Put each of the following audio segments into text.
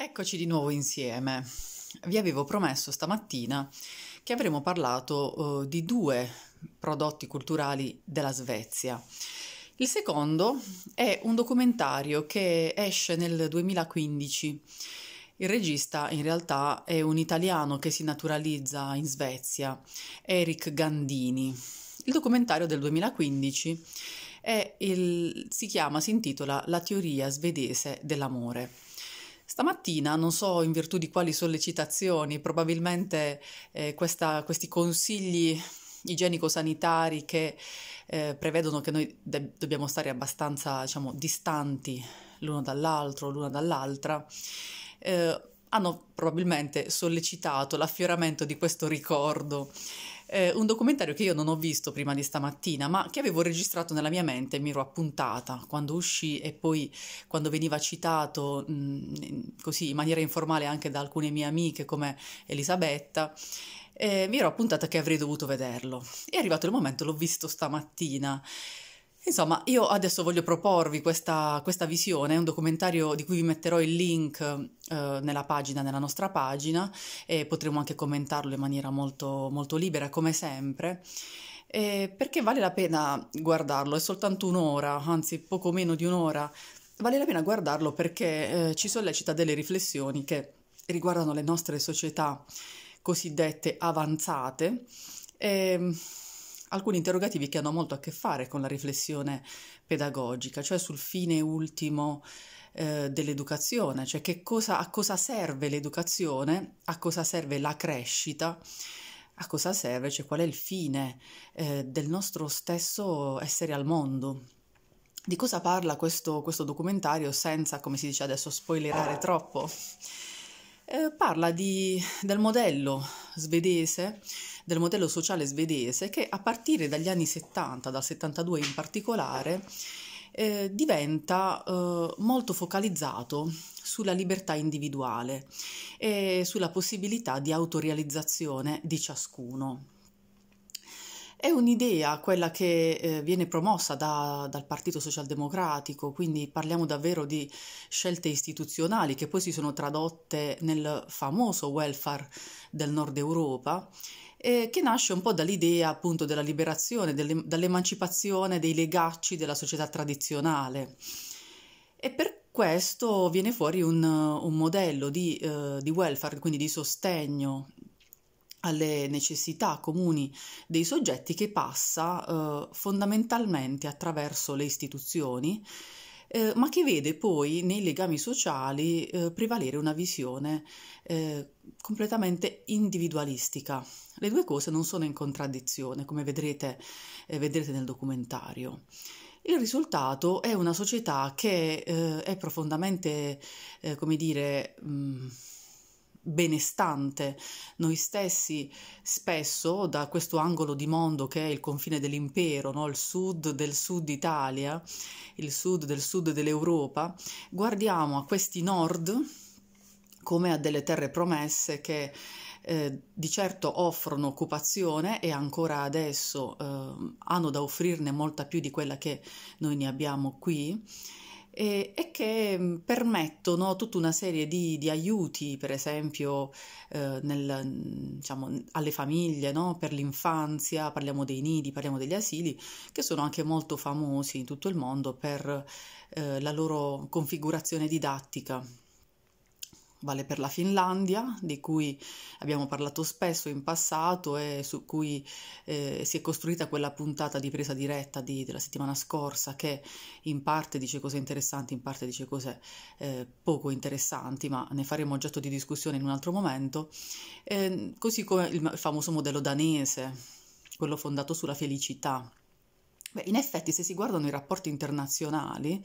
Eccoci di nuovo insieme. Vi avevo promesso stamattina che avremmo parlato eh, di due prodotti culturali della Svezia. Il secondo è un documentario che esce nel 2015. Il regista in realtà è un italiano che si naturalizza in Svezia, Eric Gandini. Il documentario del 2015 il, si chiama, si intitola La teoria svedese dell'amore. Stamattina, non so in virtù di quali sollecitazioni, probabilmente eh, questa, questi consigli igienico-sanitari che eh, prevedono che noi de- dobbiamo stare abbastanza, diciamo, distanti l'uno dall'altro, l'una dall'altra, eh, hanno probabilmente sollecitato l'affioramento di questo ricordo eh, un documentario che io non ho visto prima di stamattina, ma che avevo registrato nella mia mente, e mi ero appuntata quando uscì e poi quando veniva citato mh, mm, così in maniera informale anche da alcune mie amiche come Elisabetta. Eh, mi ero appuntata che avrei dovuto vederlo. È arrivato il momento, l'ho visto stamattina. Insomma, io adesso voglio proporvi questa, questa visione, è un documentario di cui vi metterò il link eh, nella pagina, nella nostra pagina, e potremo anche commentarlo in maniera molto, molto libera, come sempre. Eh, perché vale la pena guardarlo, è soltanto un'ora, anzi poco meno di un'ora, vale la pena guardarlo perché eh, ci sollecita delle riflessioni che riguardano le nostre società cosiddette avanzate. Eh, alcuni interrogativi che hanno molto a che fare con la riflessione pedagogica, cioè sul fine ultimo eh, dell'educazione, cioè cosa, a cosa serve l'educazione, a cosa serve la crescita, a cosa serve, cioè qual è il fine eh, del nostro stesso essere al mondo. Di cosa parla questo, questo documentario senza, come si dice adesso, spoilerare troppo? Eh, parla di, del modello svedese del modello sociale svedese che a partire dagli anni 70, dal 72 in particolare, eh, diventa eh, molto focalizzato sulla libertà individuale e sulla possibilità di autorealizzazione di ciascuno. È un'idea quella che eh, viene promossa da, dal Partito Socialdemocratico, quindi parliamo davvero di scelte istituzionali che poi si sono tradotte nel famoso welfare del nord Europa eh, che nasce un po' dall'idea appunto della liberazione, delle, dall'emancipazione dei legacci della società tradizionale. E per questo viene fuori un, un modello di, eh, di welfare, quindi di sostegno alle necessità comuni dei soggetti che passa eh, fondamentalmente attraverso le istituzioni, eh, ma che vede poi nei legami sociali eh, prevalere una visione eh, completamente individualistica. Le due cose non sono in contraddizione, come vedrete, eh, vedrete nel documentario. Il risultato è una società che eh, è profondamente, eh, come dire, mh, mm, benestante. Noi stessi spesso da questo angolo di mondo che è il confine dell'impero, no? il sud del sud Italia, il sud del sud dell'Europa, guardiamo a questi nord come a delle terre promesse che eh, di certo offrono occupazione e ancora adesso eh, hanno da offrirne molta più di quella che noi ne abbiamo qui e, e che mm, permettono tutta una serie di, di aiuti, per esempio eh, nel, diciamo, alle famiglie, no? per l'infanzia, parliamo dei nidi, parliamo degli asili, che sono anche molto famosi in tutto il mondo per eh, la loro configurazione didattica vale per la Finlandia, di cui abbiamo parlato spesso in passato e su cui eh, si è costruita quella puntata di presa diretta di, della settimana scorsa che in parte dice cose interessanti, in parte dice cose eh, poco interessanti, ma ne faremo oggetto di discussione in un altro momento, eh, così come il famoso modello danese, quello fondato sulla felicità. Beh, in effetti se si guardano i rapporti internazionali,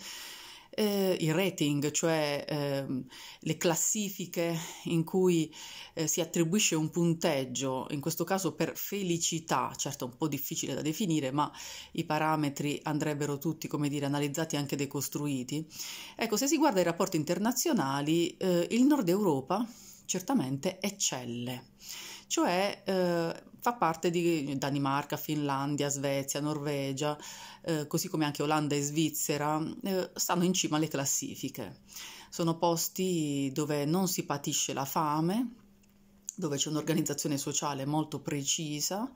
eh, i rating, cioè eh, le classifiche in cui eh, si attribuisce un punteggio, in questo caso per felicità, certo un po' difficile da definire, ma i parametri andrebbero tutti, come dire, analizzati e anche decostruiti. Ecco, se si guarda i rapporti internazionali, eh, il Nord Europa certamente eccelle cioè eh, fa parte di Danimarca, Finlandia, Svezia, Norvegia, eh, così come anche Olanda e Svizzera, eh, stanno in cima alle classifiche. Sono posti dove non si patisce la fame, dove c'è un'organizzazione sociale molto precisa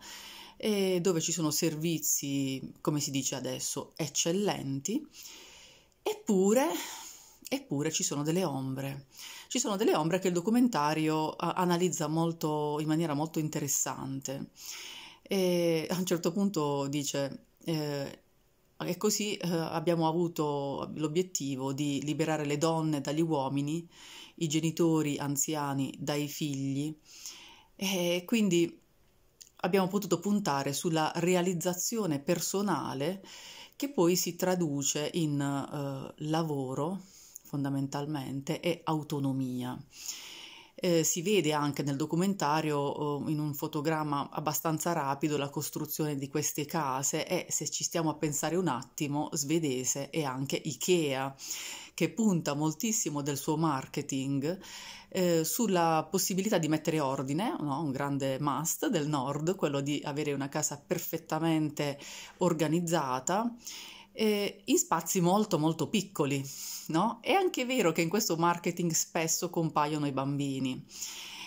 e dove ci sono servizi, come si dice adesso, eccellenti, eppure, eppure ci sono delle ombre ci sono delle ombre che il documentario eh, analizza molto, in maniera molto interessante. E a un certo punto dice... Eh, e così eh, abbiamo avuto l'obiettivo di liberare le donne dagli uomini, i genitori anziani dai figli e quindi abbiamo potuto puntare sulla realizzazione personale che poi si traduce in eh, lavoro fondamentalmente è autonomia. Eh, si vede anche nel documentario eh, in un fotogramma abbastanza rapido la costruzione di queste case e se ci stiamo a pensare un attimo, svedese è anche Ikea che punta moltissimo del suo marketing eh, sulla possibilità di mettere ordine, no? un grande must del nord, quello di avere una casa perfettamente organizzata eh, in spazi molto molto piccoli, no? È anche vero che in questo marketing spesso compaiono i bambini,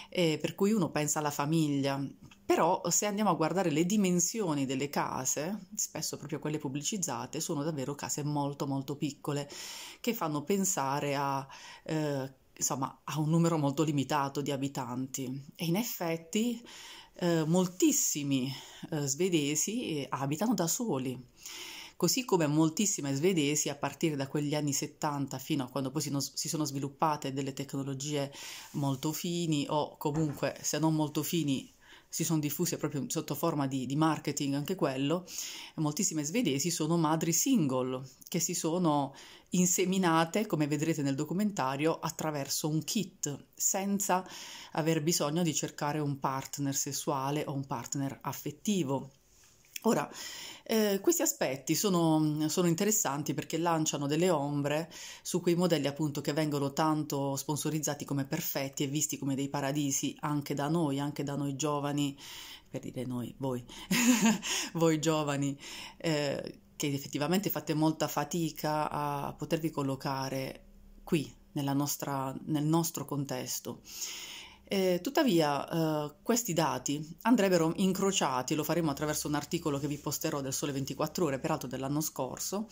eh, per cui uno pensa alla famiglia, però se andiamo a guardare le dimensioni delle case, spesso proprio quelle pubblicizzate, sono davvero case molto molto piccole che fanno pensare a... Eh, insomma, ha un numero molto limitato di abitanti e in effetti eh, moltissimi eh, svedesi eh, abitano da soli così come moltissime svedesi a partire da quegli anni 70 fino a quando poi si, no, si sono sviluppate delle tecnologie molto fini o comunque se non molto fini si sono diffuse proprio sotto forma di, di, marketing anche quello, moltissime svedesi sono madri single che si sono inseminate, come vedrete nel documentario, attraverso un kit, senza aver bisogno di cercare un partner sessuale o un partner affettivo. Ora, eh, questi aspetti sono, mm, sono, interessanti perché lanciano delle ombre su quei modelli appunto che vengono tanto sponsorizzati come perfetti e visti come dei paradisi anche da noi, anche da noi giovani, per dire noi, voi, voi giovani, eh, che effettivamente fate molta fatica a potervi collocare qui, nella nostra, nel nostro contesto. Eh, tuttavia, eh, questi dati andrebbero incrociati, lo faremo attraverso un articolo che vi posterò del Sole 24 Ore, peraltro dell'anno scorso,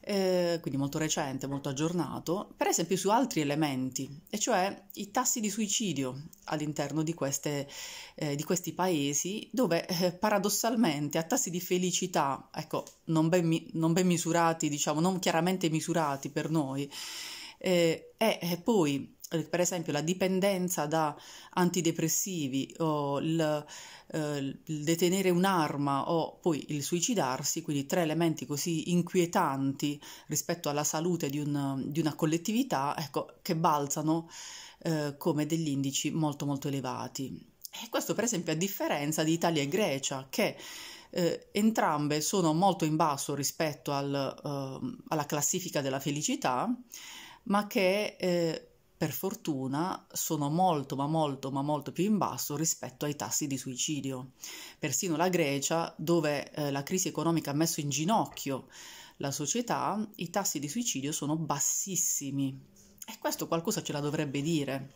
eh, quindi molto recente, molto aggiornato, per esempio su altri elementi, e cioè i tassi di suicidio all'interno di, queste, eh, di questi paesi, dove eh, paradossalmente a tassi di felicità, ecco, non ben, mi- non ben, misurati, diciamo, non chiaramente misurati per noi, e eh, poi per esempio la dipendenza da antidepressivi o il, eh, il, detenere un'arma o poi il suicidarsi, quindi tre elementi così inquietanti rispetto alla salute di, un, di una collettività, ecco, che balzano eh, come degli indici molto molto elevati. E questo per esempio a differenza di Italia e Grecia, che eh, entrambe sono molto in basso rispetto al, eh, alla classifica della felicità, ma che eh, per fortuna sono molto ma molto ma molto più in basso rispetto ai tassi di suicidio. Persino la Grecia, dove eh, la crisi economica ha messo in ginocchio la società, i tassi di suicidio sono bassissimi. E questo qualcosa ce la dovrebbe dire.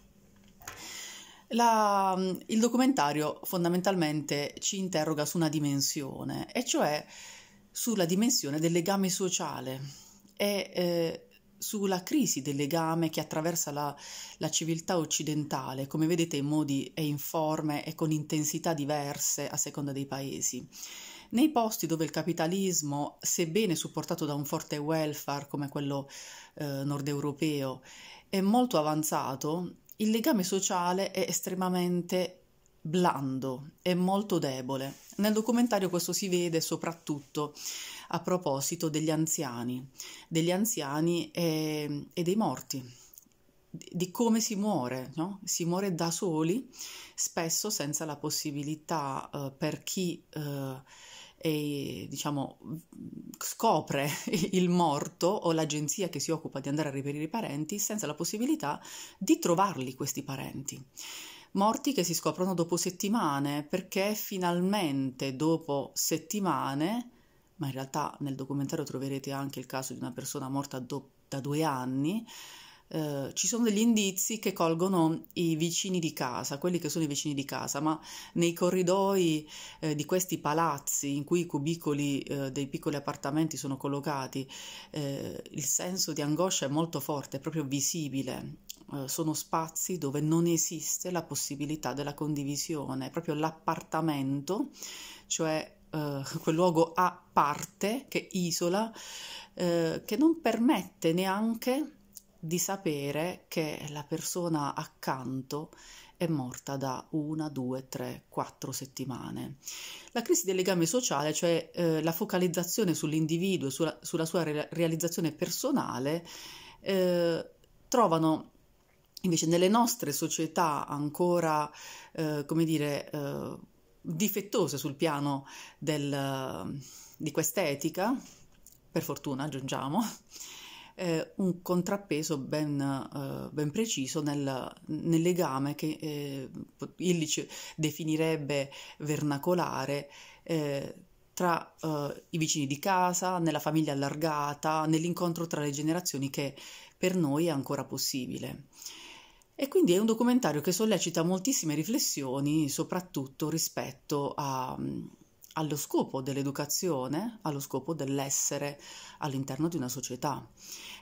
La, il documentario fondamentalmente ci interroga su una dimensione, e cioè sulla dimensione del legame sociale. E, eh, sulla crisi del legame che attraversa la, la, civiltà occidentale, come vedete in modi e in forme e con intensità diverse a seconda dei paesi. Nei posti dove il capitalismo, sebbene supportato da un forte welfare come quello eh, nord europeo, è molto avanzato, il legame sociale è estremamente blando e molto debole. Nel documentario questo si vede soprattutto a proposito degli anziani, degli anziani e, e dei morti, di come si muore, no? si muore da soli, spesso senza la possibilità eh, per chi eh, è, diciamo, scopre il morto o l'agenzia che si occupa di andare a reperire i parenti, senza la possibilità di trovarli questi parenti morti che si scoprono dopo settimane, perché finalmente dopo settimane, ma in realtà nel documentario troverete anche il caso di una persona morta do- da due anni, eh, ci sono degli indizi che colgono i vicini di casa, quelli che sono i vicini di casa, ma nei corridoi eh, di questi palazzi in cui i cubicoli eh, dei piccoli appartamenti sono collocati, eh, il senso di angoscia è molto forte, è proprio visibile. Eh, sono spazi dove non esiste la possibilità della condivisione, è proprio l'appartamento, cioè Uh, quel luogo a parte che isola, uh, che non permette neanche di sapere che la persona accanto è morta da una, due, tre, quattro settimane. La crisi del legame sociale, cioè eh, la focalizzazione sull'individuo e sulla, sulla, sua re- realizzazione personale, eh, trovano invece nelle nostre società ancora, eh, come dire, eh, difettose sul piano del, di quest'etica, per fortuna aggiungiamo, eh, un contrappeso ben, eh, ben preciso nel, nel, legame che eh, Illich definirebbe vernacolare eh, tra eh, i vicini di casa, nella famiglia allargata, nell'incontro tra le generazioni che per noi è ancora possibile. E quindi è un documentario che sollecita moltissime riflessioni, soprattutto rispetto a, allo scopo dell'educazione, allo scopo dell'essere all'interno di una società.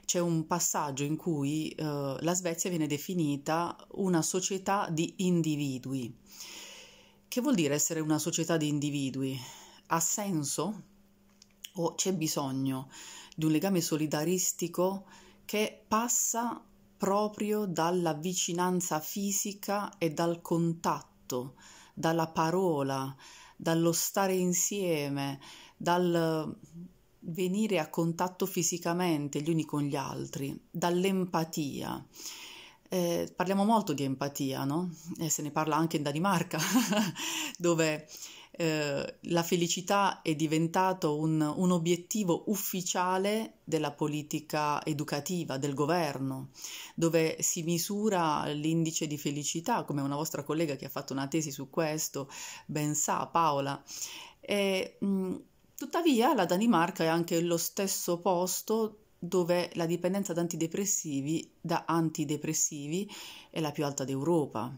C'è un passaggio in cui eh, la Svezia viene definita una società di individui. Che vuol dire essere una società di individui? Ha senso o c'è bisogno di un legame solidaristico che passa proprio dalla vicinanza fisica e dal contatto, dalla parola, dallo stare insieme, dal venire a contatto fisicamente gli uni con gli altri, dall'empatia. Eh, parliamo molto di empatia, no? E eh, se ne parla anche in Danimarca, dove eh, la felicità è diventato un, un, obiettivo ufficiale della politica educativa, del governo, dove si misura l'indice di felicità, come una vostra collega che ha fatto una tesi su questo ben sa, Paola. E, mh, mm, tuttavia la Danimarca è anche lo stesso posto dove la dipendenza da antidepressivi, da antidepressivi è la più alta d'Europa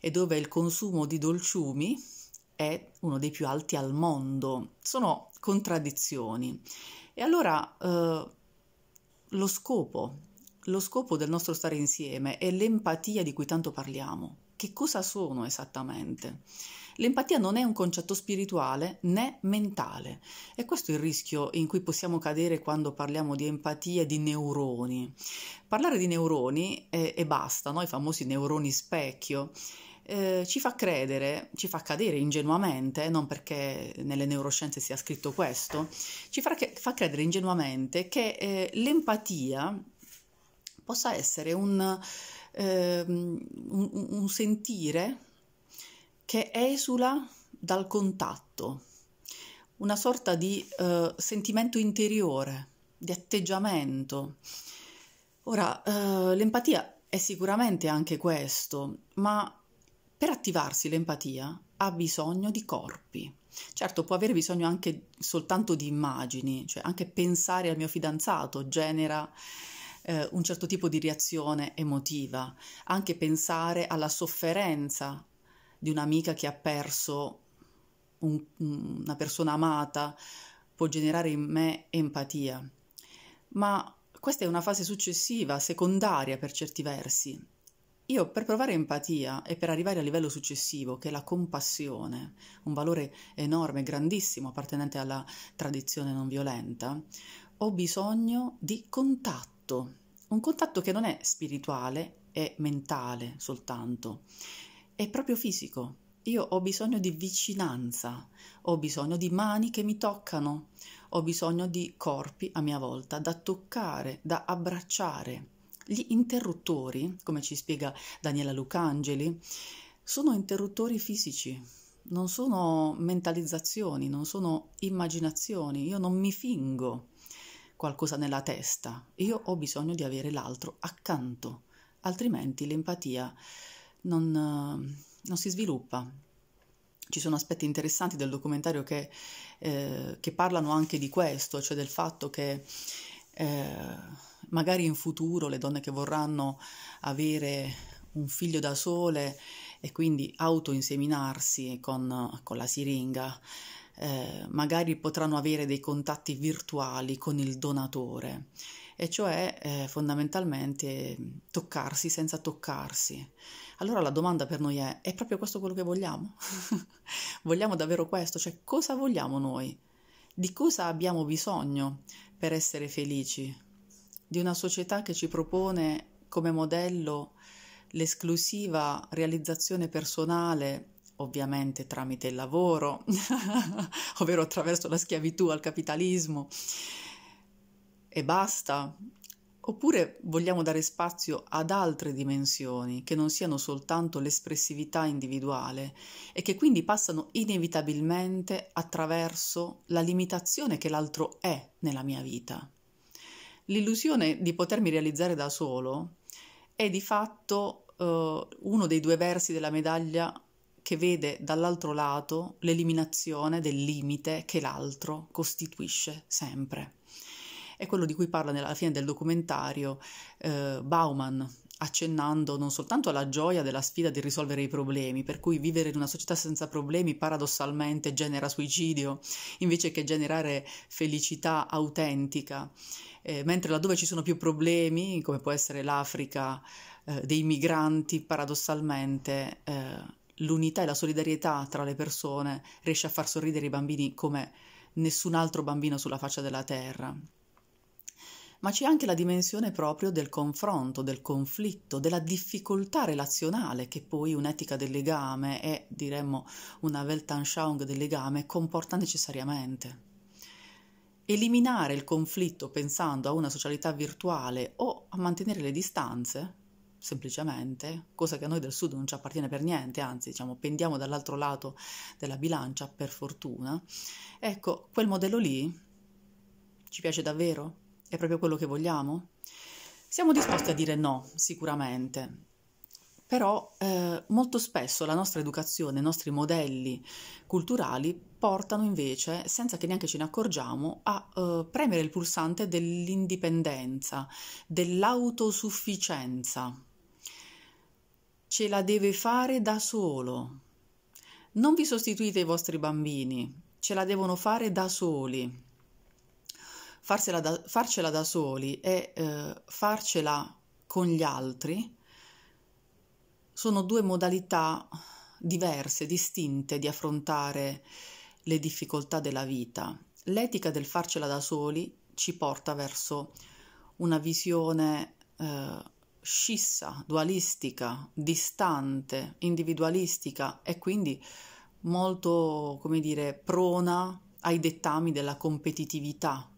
e dove il consumo di dolciumi è uno dei più alti al mondo. Sono contraddizioni. E allora eh, lo scopo, lo scopo del nostro stare insieme è l'empatia di cui tanto parliamo. Che cosa sono esattamente? L'empatia non è un concetto spirituale né mentale e questo è il rischio in cui possiamo cadere quando parliamo di empatia di neuroni. Parlare di neuroni e, basta, no? i famosi neuroni specchio, eh, ci fa credere, ci fa cadere ingenuamente, non perché nelle neuroscienze sia scritto questo, ci fa, fa credere ingenuamente che eh, l'empatia possa essere un, eh, un, un sentire che esula dal contatto, una sorta di eh, sentimento interiore, di atteggiamento. Ora, eh, l'empatia è sicuramente anche questo, ma per attivarsi l'empatia ha bisogno di corpi. Certo, può avere bisogno anche soltanto di immagini, cioè anche pensare al mio fidanzato genera eh, un certo tipo di reazione emotiva, anche pensare alla sofferenza di un'amica che ha perso un, una persona amata può generare in me empatia. Ma questa è una fase successiva, secondaria per certi versi, io per provare empatia e per arrivare al livello successivo, che è la compassione, un valore enorme, grandissimo, appartenente alla tradizione non violenta, ho bisogno di contatto, un contatto che non è spirituale, è mentale soltanto, è proprio fisico. Io ho bisogno di vicinanza, ho bisogno di mani che mi toccano, ho bisogno di corpi a mia volta da toccare, da abbracciare gli interruttori, come ci spiega Daniela Lucangeli, sono interruttori fisici, non sono mentalizzazioni, non sono immaginazioni, io non mi fingo qualcosa nella testa, io ho bisogno di avere l'altro accanto, altrimenti l'empatia non, non si sviluppa. Ci sono aspetti interessanti del documentario che, eh, che parlano anche di questo, cioè del fatto che eh, magari in futuro le donne che vorranno avere un figlio da sole e quindi autoinseminarsi con, con la siringa, eh, magari potranno avere dei contatti virtuali con il donatore, e cioè eh, fondamentalmente toccarsi senza toccarsi. Allora la domanda per noi è: è proprio questo quello che vogliamo? vogliamo davvero questo? Cioè, cosa vogliamo noi? Di cosa abbiamo bisogno per essere felici? di una società che ci propone come modello l'esclusiva realizzazione personale, ovviamente tramite il lavoro, ovvero attraverso la schiavitù al capitalismo, e basta. Oppure vogliamo dare spazio ad altre dimensioni che non siano soltanto l'espressività individuale e che quindi passano inevitabilmente attraverso la limitazione che l'altro è nella mia vita. L'illusione di potermi realizzare da solo è di fatto eh, uno dei due versi della medaglia che vede dall'altro lato l'eliminazione del limite che l'altro costituisce sempre. È quello di cui parla nella fine del documentario eh, Bauman, accennando non soltanto alla gioia della sfida di risolvere i problemi, per cui vivere in una società senza problemi paradossalmente genera suicidio, invece che generare felicità autentica, eh, mentre laddove ci sono più problemi, come può essere l'Africa, eh, dei migranti, paradossalmente eh, l'unità e la solidarietà tra le persone riesce a far sorridere i bambini come nessun altro bambino sulla faccia della terra ma c'è anche la dimensione proprio del confronto, del conflitto, della difficoltà relazionale che poi un'etica del legame e diremmo una Weltanschauung del legame comporta necessariamente. Eliminare il conflitto pensando a una socialità virtuale o a mantenere le distanze, semplicemente, cosa che a noi del sud non ci appartiene per niente, anzi diciamo pendiamo dall'altro lato della bilancia per fortuna, ecco, quel modello lì ci piace davvero? È proprio quello che vogliamo? Siamo disposti a dire no, sicuramente, però eh, molto spesso la nostra educazione, i nostri modelli culturali portano invece, senza che neanche ce ne accorgiamo, a eh, premere il pulsante dell'indipendenza, dell'autosufficienza. Ce la deve fare da solo. Non vi sostituite i vostri bambini, ce la devono fare da soli da, farcela da soli e eh, farcela con gli altri sono due modalità diverse, distinte di affrontare le difficoltà della vita. L'etica del farcela da soli ci porta verso una visione eh, scissa, dualistica, distante, individualistica e quindi molto, come dire, prona ai dettami della competitività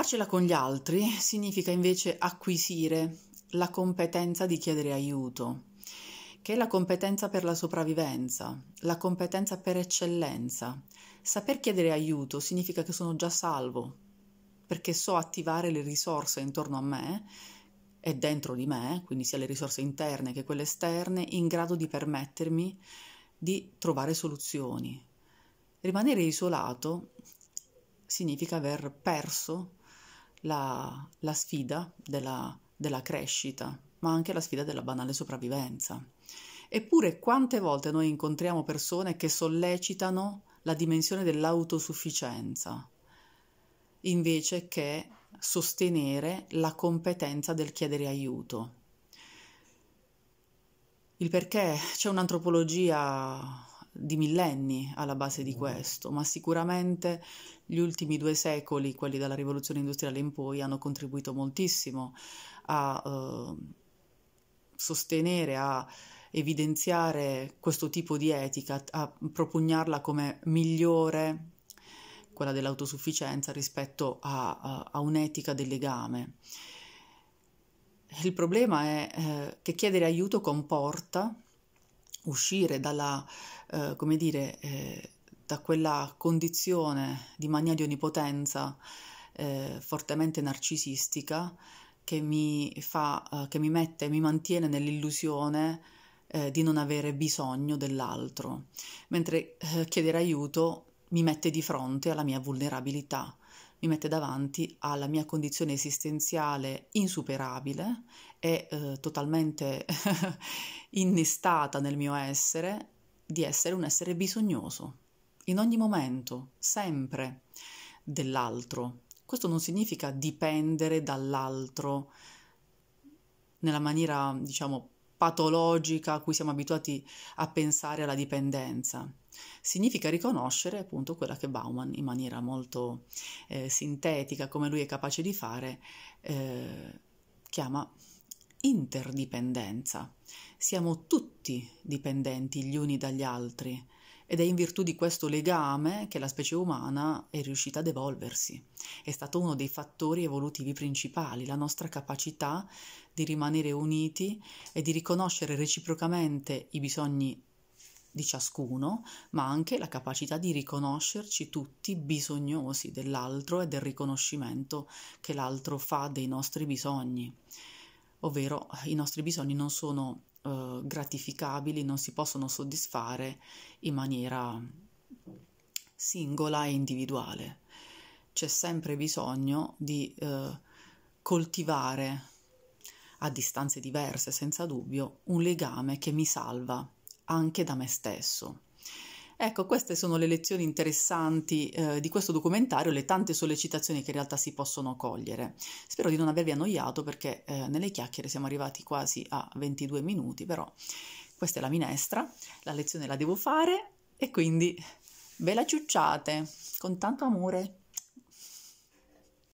Farcela con gli altri significa invece acquisire la competenza di chiedere aiuto, che è la competenza per la sopravvivenza, la competenza per eccellenza. Saper chiedere aiuto significa che sono già salvo, perché so attivare le risorse intorno a me e dentro di me, quindi sia le risorse interne che quelle esterne, in grado di permettermi di trovare soluzioni. Rimanere isolato significa aver perso la, la sfida della, della crescita, ma anche la sfida della banale sopravvivenza. Eppure quante volte noi incontriamo persone che sollecitano la dimensione dell'autosufficienza, invece che sostenere la competenza del chiedere aiuto. Il perché c'è un'antropologia di millenni alla base di mm-hmm. questo, ma sicuramente gli ultimi due secoli, quelli dalla rivoluzione industriale in poi, hanno contribuito moltissimo a eh, sostenere, a evidenziare questo tipo di etica, a propugnarla come migliore, quella dell'autosufficienza, rispetto a, a, a un'etica del legame. Il problema è eh, che chiedere aiuto comporta uscire dalla eh, come dire, eh, da quella condizione di mania di onnipotenza eh, fortemente narcisistica che mi, fa, eh, che mi mette, mi mantiene nell'illusione eh, di non avere bisogno dell'altro, mentre chiedere aiuto mi mette di fronte alla mia vulnerabilità mi mette davanti alla mia condizione esistenziale insuperabile e eh, totalmente innestata nel mio essere di essere un essere bisognoso, in ogni momento, sempre, dell'altro. Questo non significa dipendere dall'altro nella maniera, diciamo, patologica a cui siamo abituati a pensare alla dipendenza. Significa riconoscere appunto quella che Bauman in maniera molto eh, sintetica, come lui è capace di fare, eh, chiama interdipendenza. Siamo tutti dipendenti gli uni dagli altri ed è in virtù di questo legame che la specie umana è riuscita ad evolversi. È stato uno dei fattori evolutivi principali, la nostra capacità di rimanere uniti e di riconoscere reciprocamente i bisogni di ciascuno, ma anche la capacità di riconoscerci tutti bisognosi dell'altro e del riconoscimento che l'altro fa dei nostri bisogni ovvero eh, i nostri bisogni non sono eh, gratificabili, non si possono soddisfare in maniera singola e individuale. C'è sempre bisogno di eh, coltivare a distanze diverse, senza dubbio, un legame che mi salva anche da me stesso. Ecco, queste sono le lezioni interessanti eh, di questo documentario, le tante sollecitazioni che in realtà si possono cogliere. Spero di non avervi annoiato perché eh, nelle chiacchiere siamo arrivati quasi a 22 minuti, però questa è la minestra, la lezione la devo fare e quindi ve la ciucciate con tanto amore.